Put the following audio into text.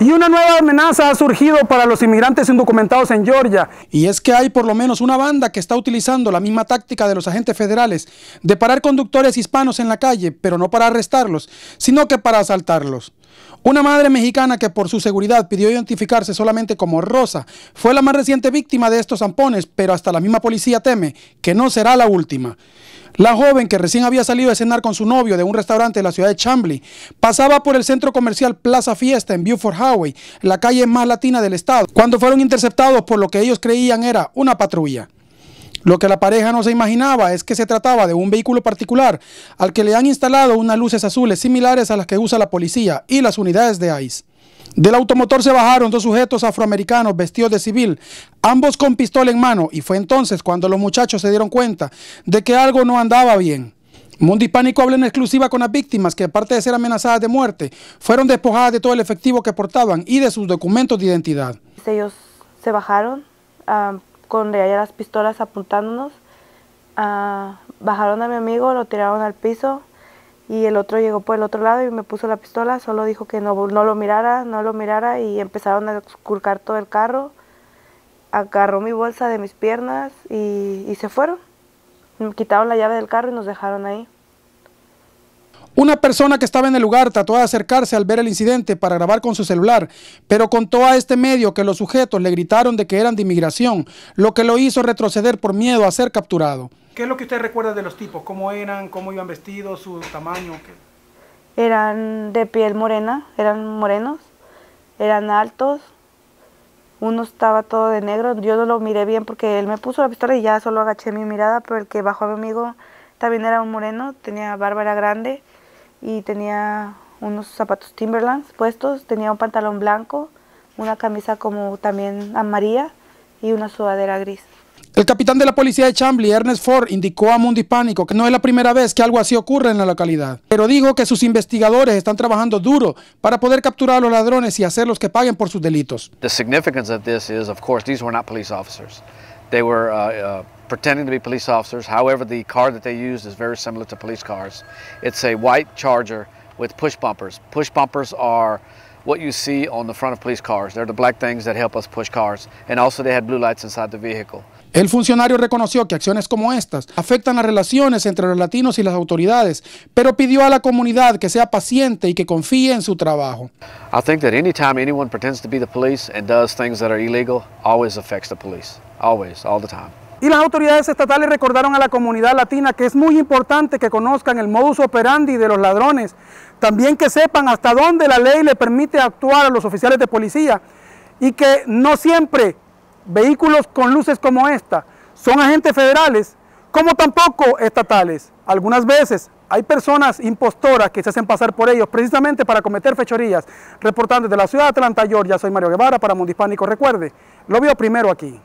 Y una nueva amenaza ha surgido para los inmigrantes indocumentados en Georgia. Y es que hay por lo menos una banda que está utilizando la misma táctica de los agentes federales de parar conductores hispanos en la calle, pero no para arrestarlos, sino que para asaltarlos. Una madre mexicana que por su seguridad pidió identificarse solamente como Rosa fue la más reciente víctima de estos zampones, pero hasta la misma policía teme que no será la última. La joven que recién había salido a cenar con su novio de un restaurante de la ciudad de Chambly pasaba por el centro comercial Plaza Fiesta en Beaufort Highway, la calle más latina del estado, cuando fueron interceptados por lo que ellos creían era una patrulla. Lo que la pareja no se imaginaba es que se trataba de un vehículo particular al que le han instalado unas luces azules similares a las que usa la policía y las unidades de ICE. Del automotor se bajaron dos sujetos afroamericanos vestidos de civil, ambos con pistola en mano, y fue entonces cuando los muchachos se dieron cuenta de que algo no andaba bien. Mundo Hispánico habla en exclusiva con las víctimas que, aparte de ser amenazadas de muerte, fueron despojadas de todo el efectivo que portaban y de sus documentos de identidad. Ellos se bajaron ah, con de allá las pistolas apuntándonos, ah, bajaron a mi amigo, lo tiraron al piso, y el otro llegó por el otro lado y me puso la pistola, solo dijo que no, no lo mirara, no lo mirara y empezaron a esculcar todo el carro, agarró mi bolsa de mis piernas y, y se fueron. Me quitaron la llave del carro y nos dejaron ahí. Una persona que estaba en el lugar trató de acercarse al ver el incidente para grabar con su celular, pero contó a este medio que los sujetos le gritaron de que eran de inmigración, lo que lo hizo retroceder por miedo a ser capturado. ¿Qué es lo que usted recuerda de los tipos? ¿Cómo eran? ¿Cómo iban vestidos? ¿Su tamaño? Eran de piel morena, eran morenos, eran altos. Uno estaba todo de negro, yo no lo miré bien porque él me puso la pistola y ya solo agaché mi mirada, pero el que bajó a mi amigo también era un moreno, tenía bárbara grande y tenía unos zapatos Timberlands puestos, tenía un pantalón blanco, una camisa como también amarilla y una sudadera gris. El capitán de la policía de Chambly, Ernest Ford, indicó a Mundo Hispánico que no es la primera vez que algo así ocurre en la localidad, pero dijo que sus investigadores están trabajando duro para poder capturar a los ladrones y hacerlos que paguen por sus delitos. The significance of this is, of course, these were not police officers. They were uh, uh, pretending to be police officers. However, the car that they used is very similar to police cars. It's a white Charger with push bumpers. Push bumpers are what you see on the front of police cars. They're the black things that help us push cars. And also they had blue lights inside the vehicle. El funcionario reconoció que acciones como estas afectan las relaciones entre los latinos y las autoridades, pero pidió a la comunidad que sea paciente y que confíe en su trabajo. I think that anytime anyone pretends to be the police and does things that are illegal, always affects the police. always, all the time. Y las autoridades estatales recordaron a la comunidad latina que es muy importante que conozcan el modus operandi de los ladrones, también que sepan hasta dónde la ley le permite actuar a los oficiales de policía y que no siempre vehículos con luces como esta son agentes federales como tampoco estatales. Algunas veces hay personas impostoras que se hacen pasar por ellos precisamente para cometer fechorías. Reportando desde la ciudad de Atlanta, Georgia, soy Mario Guevara para Mundo Recuerde, lo veo primero aquí.